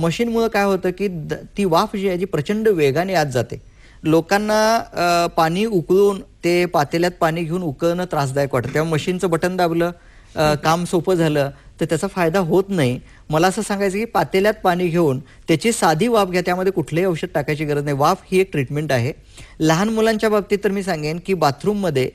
मशीनमुळं काय होतं की द ती वाफ जी आहे जी प्रचंड वेगाने आत जाते लोकांना पाणी उकळून ते पातेल्यात पाणी घेऊन उकळणं त्रासदायक वाटतं तेव्हा मशीनचं बटन दाबलं काम सोपं झालं तर त्याचा फायदा होत नाही मला असं सांगायचं की पातेल्यात पाणी घेऊन त्याची साधी वाफ घ्या त्यामध्ये कुठलंही औषध टाकायची गरज नाही वाफ ही एक ट्रीटमेंट आहे लहान मुलांच्या बाबतीत तर मी सांगेन की बाथरूममध्ये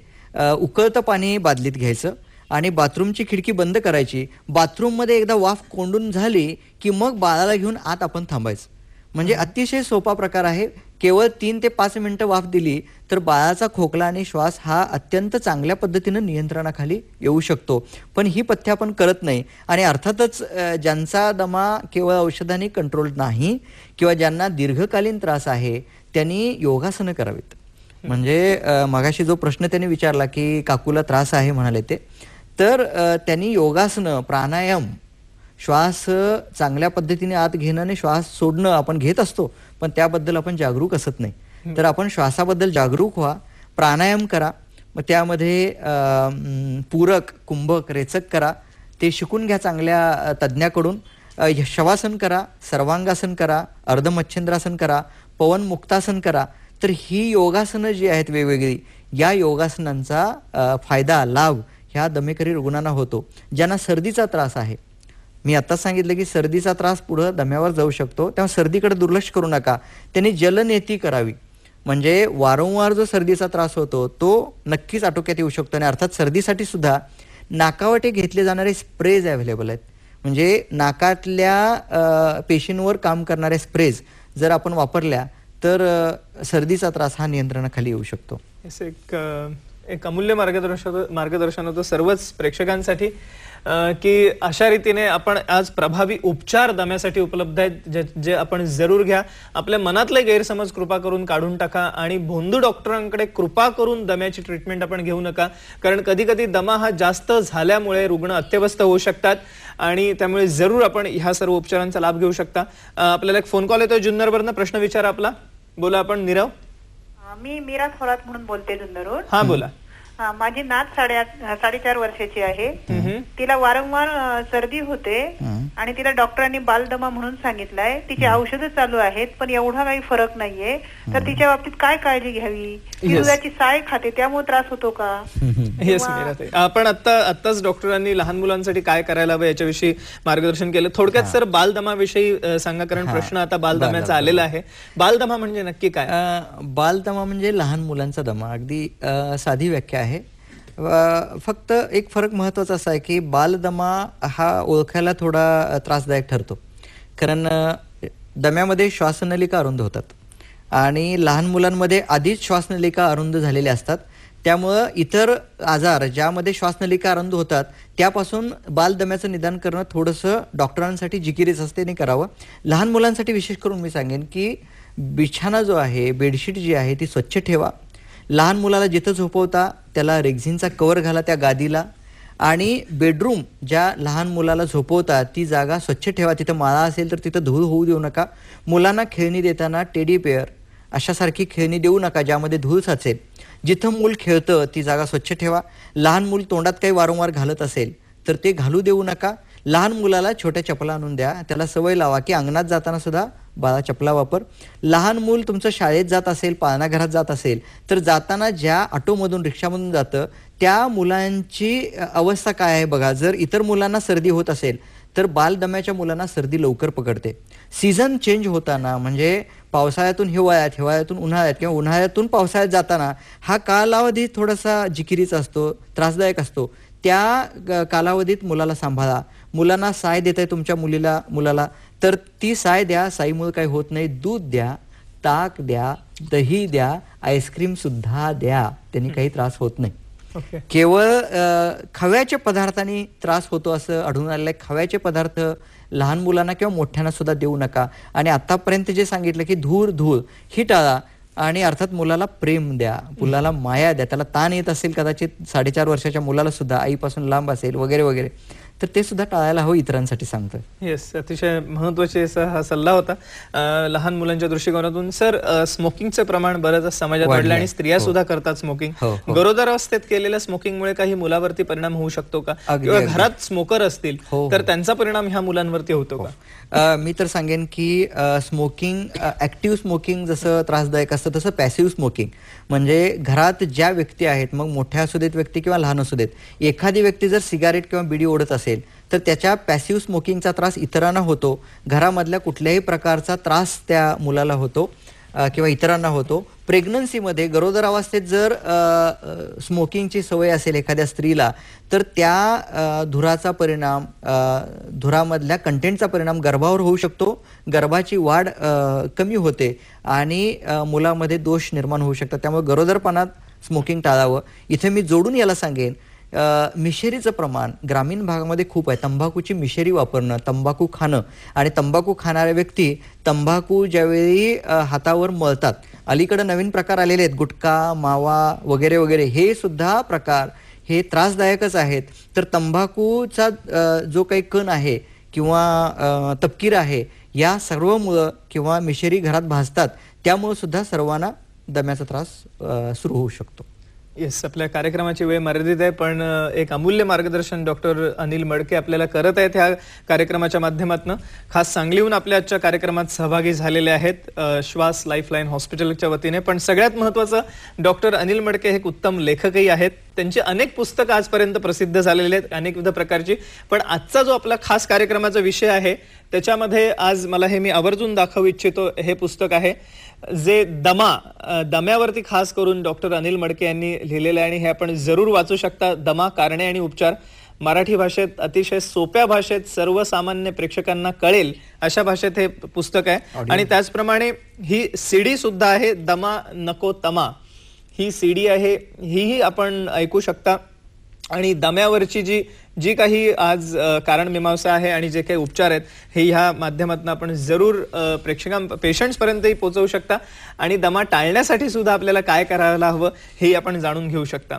उकळतं पाणी बादलीत घ्यायचं आणि बाथरूमची खिडकी बंद करायची बाथरूममध्ये एकदा वाफ कोंडून झाली की मग बाळाला घेऊन आत आपण थांबायचं म्हणजे अतिशय सोपा प्रकार आहे केवळ तीन ते पाच मिनिटं वाफ दिली तर बाळाचा खोकला आणि श्वास हा अत्यंत चांगल्या पद्धतीनं नियंत्रणाखाली येऊ शकतो पण ही पथ्य आपण करत नाही आणि अर्थातच ज्यांचा दमा केवळ औषधांनी कंट्रोल नाही किंवा ज्यांना दीर्घकालीन त्रास आहे त्यांनी योगासनं करावीत म्हणजे मगाशी जो प्रश्न त्यांनी विचारला की काकूला त्रास आहे म्हणाले ते तर त्यांनी योगासनं प्राणायाम श्वास चांगल्या पद्धतीने आत घेणं आणि श्वास सोडणं आपण घेत असतो पण त्याबद्दल आपण जागरूक असत नाही तर आपण श्वासाबद्दल जागरूक व्हा प्राणायाम करा मग त्यामध्ये पूरक कुंभक रेचक करा ते शिकून घ्या चांगल्या तज्ज्ञाकडून शवासन करा सर्वांगासन करा अर्धमच्छंद्रासन करा पवन मुक्तासन करा तर ही योगासनं जी आहेत वेगवेगळी या योगासनांचा फायदा लाभ ह्या दमेकरी रुग्णांना होतो ज्यांना सर्दीचा त्रास आहे मी आत्ताच सांगितलं की सर्दीचा त्रास पुढं दम्यावर जाऊ शकतो तेव्हा सर्दीकडे दुर्लक्ष करू नका त्यांनी जलनेती करावी म्हणजे वारंवार जो सर्दीचा त्रास होतो तो नक्कीच आटोक्यात येऊ शकतो आणि अर्थात सर्दीसाठी सुद्धा नाकावटे घेतले जाणारे स्प्रेज अवेलेबल आहेत म्हणजे नाकातल्या पेशींवर काम करणारे स्प्रेज जर आपण वापरल्या तर सर्दीचा त्रास हा नियंत्रणाखाली येऊ शकतो एक एक अमूल्य मार्गदर्शक मार्गदर्शन होतं सर्वच प्रेक्षकांसाठी की अशा रीतीने आपण आज प्रभावी उपचार दम्यासाठी उपलब्ध आहेत जे जे आपण जरूर घ्या आपल्या मनातले गैरसमज कृपा करून काढून टाका आणि भोंदू डॉक्टरांकडे कृपा करून दम्याची ट्रीटमेंट आपण घेऊ नका कारण कधी कधी दमा हा जास्त झाल्यामुळे रुग्ण अत्यवस्थ होऊ शकतात आणि त्यामुळे जरूर आपण ह्या सर्व उपचारांचा लाभ घेऊ शकता आपल्याला एक फोन कॉल येतो जुन्नरवरनं प्रश्न विचार आपला बोला आपण नीरव मी मीरा थोरात म्हणून बोलते धुंदरून हा बोला माझी नात साडे साडेचार वर्षाची आहे तिला वारंवार सर्दी होते आणि तिला डॉक्टरांनी बालदमा म्हणून सांगितलंय तिची औषधं चालू आहेत पण एवढा काही फरक नाहीये तर तिच्या बाबतीत काय काळजी घ्यावी साय खाते त्यामुळे त्रास होतो का आपण आता आताच डॉक्टरांनी लहान मुलांसाठी काय करायला हवं याच्याविषयी मार्गदर्शन केलं थोडक्यात सर बालदमाविषयी सांगा कारण प्रश्न आता बालदम्याचा आलेला आहे बालदमा म्हणजे नक्की काय बालदमा म्हणजे लहान मुलांचा दमा अगदी साधी व्याख्या आहे फक्त एक फरक महत्वाचा असा आहे की बालदमा हा ओळखायला थोडा त्रासदायक ठरतो कारण दम्यामध्ये श्वासनलिका अरुंद होतात आणि लहान मुलांमध्ये आधीच श्वासनलिका अरुंद झालेल्या असतात त्यामुळं इतर आजार ज्यामध्ये श्वासनलिका अरुंद होतात त्यापासून बालदम्याचं निदान करणं थोडंसं डॉक्टरांसाठी जिकिरीच असते नाही करावं लहान मुलांसाठी विशेष करून मी सांगेन की बिछाना जो आहे बेडशीट जी आहे ती स्वच्छ ठेवा लहान मुलाला जिथं झोपवता त्याला रेग्झिनचा कवर घाला त्या गादीला आणि बेडरूम ज्या लहान मुलाला झोपवता ती जागा स्वच्छ ठेवा तिथं माळा असेल तर तिथं धूळ होऊ देऊ नका मुलांना खेळणी देताना टेडी पेअर अशासारखी खेळणी देऊ नका ज्यामध्ये धूळ साचेल जिथं मूल खेळतं ती जागा स्वच्छ ठेवा लहान मूल तोंडात काही वारंवार घालत असेल तर ते घालू देऊ नका लहान मुलाला छोट्या चपला आणून द्या त्याला सवय लावा की अंगणात जाताना सुद्धा बाळा चपला वापर लहान मूल तुमचं शाळेत जात असेल पाळणाघरात जात असेल तर जाताना ज्या ऑटोमधून रिक्षामधून जातं त्या मुलांची अवस्था काय आहे बघा जर इतर मुलांना सर्दी होत असेल तर बालदम्याच्या मुलांना सर्दी लवकर पकडते सीझन चेंज होताना म्हणजे पावसाळ्यातून हिवाळ्यात हिवाळ्यातून उन्हाळ्यात किंवा उन्हाळ्यातून पावसाळ्यात जाताना हा कालावधी थोडासा जिकिरीचा असतो त्रासदायक असतो त्या कालावधीत मुलाला सांभाळा मुलांना साय देत आहे तुमच्या मुलीला मुलाला तर ती साय द्या साईमुळे काही होत नाही दूध द्या ताक द्या दही द्या आईस्क्रीम सुद्धा द्या त्यांनी काही त्रास होत नाही केवळ खव्याच्या पदार्थांनी त्रास होतो असं आढळून आलेलं आहे खव्याचे पदार्थ लहान मुलांना किंवा मोठ्यांना सुद्धा देऊ नका आणि आतापर्यंत जे सांगितलं की धूर धूर ही टाळा आणि अर्थात मुलाला प्रेम द्या मुलाला माया द्या त्याला ताण येत असेल कदाचित साडेचार वर्षाच्या मुलाला सुद्धा आईपासून लांब असेल वगैरे वगैरे तर ते सुद्धा टाळायला हवं इतरांसाठी सांगतोय येस अतिशय महत्वाचे हा सल्ला होता लहान मुलांच्या दृष्टिकोनातून सर स्मोकिंगचं प्रमाण बरंच समाजात वाढलं आणि स्त्रिया हो. सुद्धा करतात स्मोकिंग हो, हो. गरोदर अवस्थेत केलेल्या स्मोकिंगमुळे काही मुलावरती परिणाम होऊ शकतो का किंवा घरात स्मोकर असतील तर त्यांचा परिणाम ह्या मुलांवरती होतो का मी तर सांगेन की स्मोकिंग ऍक्टिव्ह स्मोकिंग जसं त्रासदायक असतं तसं पॅसिव्ह स्मोकिंग म्हणजे घरात ज्या व्यक्ती आहेत मग मोठ्या असू देत व्यक्ती किंवा लहान असू देत एखादी व्यक्ती जर सिगारेट किंवा बिडी ओढत असेल तर त्याच्या पॅसिव्ह स्मोकिंगचा त्रास इतरांना होतो घरामधल्या कुठल्याही प्रकारचा त्रास त्या मुलाला होतो किंवा इतरांना होतो प्रेग्नन्सीमध्ये गरोदरावस्थेत जर स्मोकिंगची सवय असेल एखाद्या स्त्रीला तर त्या धुराचा परिणाम धुरामधल्या कंटेंटचा परिणाम गर्भावर होऊ शकतो गर्भाची वाढ कमी होते आणि मुलामध्ये दोष निर्माण होऊ शकतात त्यामुळे गरोदरपणात स्मोकिंग टाळावं इथे मी जोडून याला सांगेन मिशेरीचं प्रमाण ग्रामीण भागामध्ये खूप आहे तंबाखूची मिशेरी वापरणं तंबाखू खाणं आणि तंबाखू खाणाऱ्या व्यक्ती तंबाखू ज्यावेळी हातावर मळतात अलीकडं नवीन प्रकार आलेले आहेत गुटखा मावा वगैरे वगैरे हे सुद्धा प्रकार हे त्रासदायकच आहेत तर तंबाखूचा जो काही कण आहे किंवा तपकीर आहे या सर्वमुळं किंवा मिशेरी घरात भाजतात त्यामुळं सुद्धा सर्वांना दम्याचा त्रास सुरू होऊ शकतो येस आपल्या कार्यक्रमाची वेळ मर्यादित आहे पण एक अमूल्य मार्गदर्शन डॉक्टर अनिल मडके आपल्याला करत आहेत ह्या कार्यक्रमाच्या माध्यमातून खास सांगलीहून आपल्या आजच्या कार्यक्रमात सहभागी झालेले आहेत श्वास लाईफलाईन हॉस्पिटलच्या वतीने पण सगळ्यात महत्वाचं डॉक्टर अनिल मडके हे उत्तम लेखकही आहेत त्यांची अनेक पुस्तकं आजपर्यंत प्रसिद्ध झालेली आहेत अनेकविध प्रकारची पण आजचा जो आपला खास कार्यक्रमाचा विषय आहे त्याच्यामध्ये आज मला हे मी आवर्जून दाखवू इच्छितो हे पुस्तक आहे जे दमा दम्यावरती खास करून डॉक्टर अनिल मडके यांनी लिहिलेलं आहे आणि हे आपण जरूर वाचू शकता दमा कारणे आणि उपचार मराठी भाषेत अतिशय सोप्या भाषेत सर्वसामान्य प्रेक्षकांना कळेल अशा भाषेत हे पुस्तक आहे आणि त्याचप्रमाणे ही सीडी सुद्धा आहे दमा नको तमा ही सीडी आहे हीही आपण ऐकू शकता आणि दम्यावरची जी जी काही आज कारण मीमांसा आहे आणि जे काही उपचार आहेत हे ह्या माध्यमातून आपण जरूर प्रेक्षकां पेशंट्सपर्यंतही पोहोचवू शकता आणि दमा टाळण्यासाठी सुद्धा आपल्याला काय करायला हवं हे आपण जाणून घेऊ शकता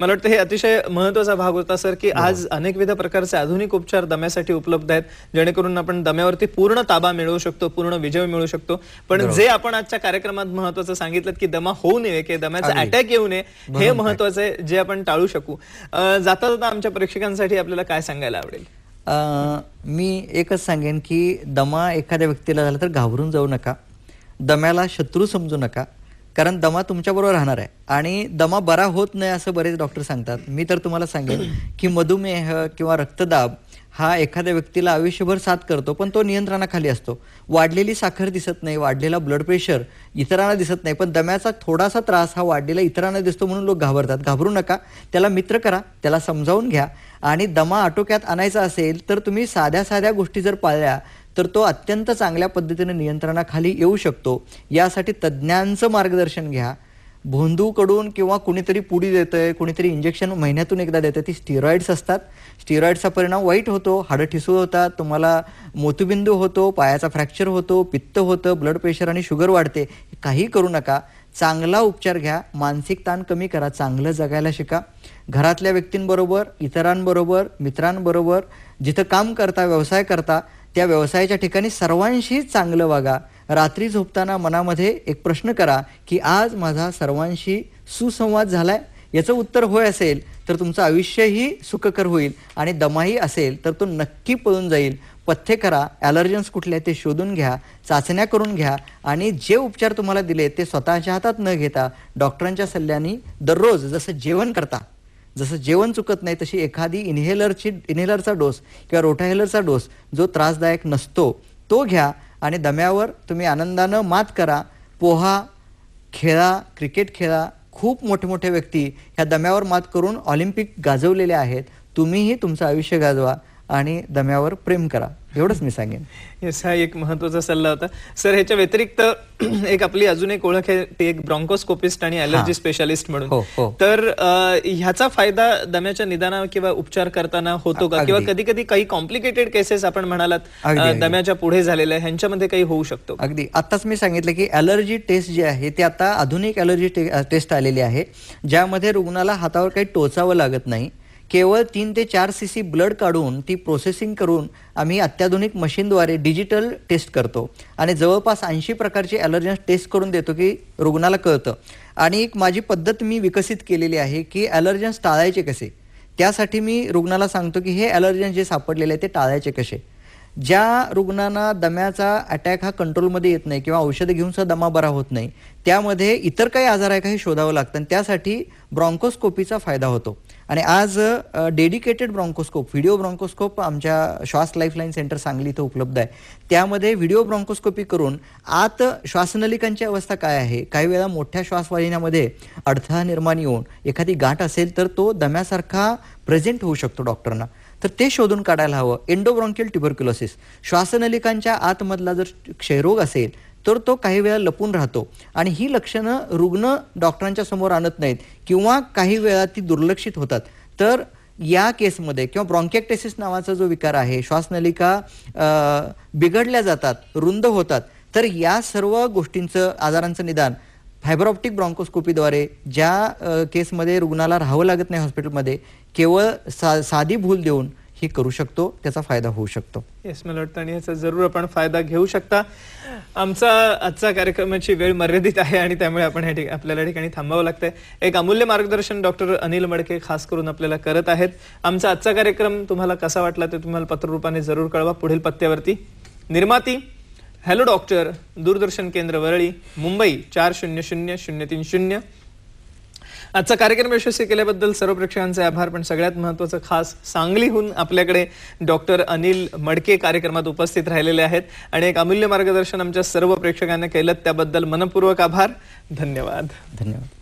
मला वाटतं हे अतिशय महत्वाचा भाग होता सर की आज अनेकविध प्रकारचे आधुनिक उपचार दम्यासाठी उपलब्ध आहेत जेणेकरून आपण दम्यावरती पूर्ण ताबा मिळवू शकतो पूर्ण विजय मिळवू शकतो पण जे आपण आजच्या कार्यक्रमात महत्वाचं सांगितलं की दमा होऊ नये की दम्याचा अटॅक येऊ नये हे महत्वाचं आहे जे आपण टाळू शकू जाता जाता आमच्या प्रेक्षकांसाठी आपल्याला काय सांगायला आवडेल मी एकच सांगेन की दमा एखाद्या व्यक्तीला झाला तर घाबरून जाऊ नका दम्याला शत्रू समजू नका कारण दमा तुमच्याबरोबर राहणार आहे आणि दमा बरा होत नाही असं बरेच डॉक्टर सांगतात मी तर तुम्हाला सांगेन की मधुमेह किंवा रक्तदाब हा एखाद्या व्यक्तीला आयुष्यभर साथ करतो पण तो नियंत्रणाखाली असतो वाढलेली साखर दिसत नाही वाढलेला ब्लड प्रेशर इतरांना दिसत नाही पण दम्याचा थोडासा त्रास हा वाढलेला इतरांना दिसतो म्हणून लोक घाबरतात घाबरू नका त्याला मित्र करा त्याला समजावून घ्या आणि दमा आटोक्यात आणायचा असेल तर तुम्ही साध्या साध्या गोष्टी जर पाळल्या तर तो अत्यंत चांगल्या पद्धतीने नियंत्रणाखाली येऊ शकतो यासाठी तज्ज्ञांचं मार्गदर्शन घ्या भोंदूकडून किंवा कुणीतरी पुडी आहे कुणीतरी इंजेक्शन महिन्यातून एकदा देतं ती स्टिरॉइड्स असतात स्टिरॉइडचा परिणाम वाईट होतो हाडं ठिसूळ होतात तुम्हाला मोतुबिंदू होतो पायाचा फ्रॅक्चर होतो पित्त होतं ब्लड प्रेशर आणि शुगर वाढते काही करू नका चांगला उपचार घ्या मानसिक ताण कमी करा चांगलं जगायला शिका घरातल्या व्यक्तींबरोबर इतरांबरोबर मित्रांबरोबर जिथं काम करता व्यवसाय करता त्या व्यवसायाच्या ठिकाणी सर्वांशी चांगलं वागा रात्री झोपताना मनामध्ये एक प्रश्न करा की आज माझा सर्वांशी सुसंवाद झाला आहे याचं उत्तर होय असेल तर तुमचं आयुष्यही सुखकर होईल आणि दमाही असेल तर तो नक्की पळून जाईल पथ्ये करा ॲलर्जन्स कुठले ते शोधून घ्या चाचण्या करून घ्या आणि जे उपचार तुम्हाला दिले ते स्वतःच्या हातात न घेता डॉक्टरांच्या सल्ल्याने दररोज जसं जेवण करता जसं जेवण चुकत नाही तशी एखादी इन्हेलरची इन्हेलरचा डोस किंवा रोटाहेलरचा डोस जो त्रासदायक नसतो तो घ्या आणि दम्यावर तुम्ही आनंदानं मात करा पोहा खेळा क्रिकेट खेळा खूप मोठे मोठे व्यक्ती ह्या दम्यावर मात करून ऑलिम्पिक गाजवलेले आहेत तुम्हीही तुमचं आयुष्य गाजवा आणि दम्यावर प्रेम करा एवढंच मी सांगेन येस हा एक महत्वाचा सल्ला होता सर ह्याच्या व्यतिरिक्त एक आपली अजून एक ओळख आहे ती एक ब्रॉन्कोस्कोपिस्ट आणि अलर्जी स्पेशालिस्ट म्हणून हो, हो. तर ह्याचा फायदा दम्याच्या निदाना किंवा उपचार करताना होतो का किंवा कधी कधी काही कॉम्प्लिकेटेड केसेस आपण म्हणालात दम्याच्या पुढे झालेल्या ह्यांच्यामध्ये काही होऊ शकतो अगदी आताच मी सांगितलं की अलर्जी टेस्ट जी आहे ती आता आधुनिक अलर्जी टेस्ट आलेली आहे ज्यामध्ये रुग्णाला हातावर काही टोचावं लागत नाही केवळ तीन ते चार सी सी ब्लड काढून ती प्रोसेसिंग करून आम्ही अत्याधुनिक मशीनद्वारे डिजिटल टेस्ट करतो आणि जवळपास ऐंशी प्रकारचे ॲलर्जन्स टेस्ट करून देतो की रुग्णाला कळतं आणि एक माझी पद्धत मी विकसित केलेली आहे की ॲलर्जन्स टाळायचे कसे त्यासाठी मी रुग्णाला सांगतो की हे ॲलर्जन्स जे सापडलेले आहे ते टाळायचे कसे ज्या रुग्णांना दम्याचा अटॅक हा कंट्रोलमध्ये येत नाही किंवा औषधं घेऊन दमा बरा होत नाही त्यामध्ये इतर काही आजार आहे का हे शोधावं लागतं आणि त्यासाठी ब्रॉन्कोस्कोपीचा फायदा होतो आणि आज डेडिकेटेड ब्रॉन्कोस्कोप व्हिडिओ ब्रॉन्कोस्कोप आमच्या श्वास लाईफलाईन सेंटर सांगली इथं उपलब्ध आहे त्यामध्ये व्हिडिओ ब्रॉन्कोस्कोपी करून आत श्वासनलिकांची अवस्था काय आहे काही वेळा मोठ्या श्वासवाहिन्यामध्ये अडथळा निर्माण येऊन एखादी गाठ असेल तर तो दम्यासारखा प्रेझेंट होऊ शकतो डॉक्टरना तर ते शोधून काढायला हवं एंडोब्रॉन्किल ट्युबरक्युलोसिस श्वासनलिकांच्या आतमधला जर क्षयरोग असेल तर तो काही वेळा लपून राहतो आणि ही लक्षणं रुग्ण डॉक्टरांच्या समोर आणत नाहीत किंवा काही वेळा ती दुर्लक्षित होतात तर या केसमध्ये किंवा ब्रॉन्केक्टेसिस नावाचा जो विकार आहे श्वासनलिका बिघडल्या जातात रुंद होतात तर या सर्व गोष्टींचं आजारांचं निदान फायब्रॉप्टिक ब्रॉन्कोस्कोपीद्वारे ज्या केसमध्ये रुग्णाला राहावं लागत नाही हॉस्पिटलमध्ये केवळ सा साधी भूल देऊन हे करू शकतो त्याचा फायदा होऊ शकतो येस मला वाटतं आणि याचा जरूर आपण फायदा घेऊ शकता आमचा आजचा कार्यक्रमाची वेळ मर्यादित आहे आणि त्यामुळे आपण आपल्याला ठिकाणी थांबावं लागतंय एक अमूल्य मार्गदर्शन डॉक्टर अनिल मडके खास करून आपल्याला करत आहेत आमचा आजचा कार्यक्रम तुम्हाला कसा वाटला ते तुम्हाला पत्ररूपाने जरूर कळवा पुढील पत्त्यावरती निर्माती हॅलो डॉक्टर दूरदर्शन केंद्र वरळी मुंबई चार शून्य शून्य शून्य तीन शून्य आजचा कार्यक्रम यशस्वी केल्याबद्दल सर्व प्रेक्षकांचे आभार पण सगळ्यात महत्वाचं खास सांगलीहून आपल्याकडे डॉक्टर अनिल मडके कार्यक्रमात उपस्थित राहिलेले आहेत आणि एक अमूल्य मार्गदर्शन आमच्या सर्व प्रेक्षकांना केलं त्याबद्दल मनपूर्वक आभार धन्यवाद धन्यवाद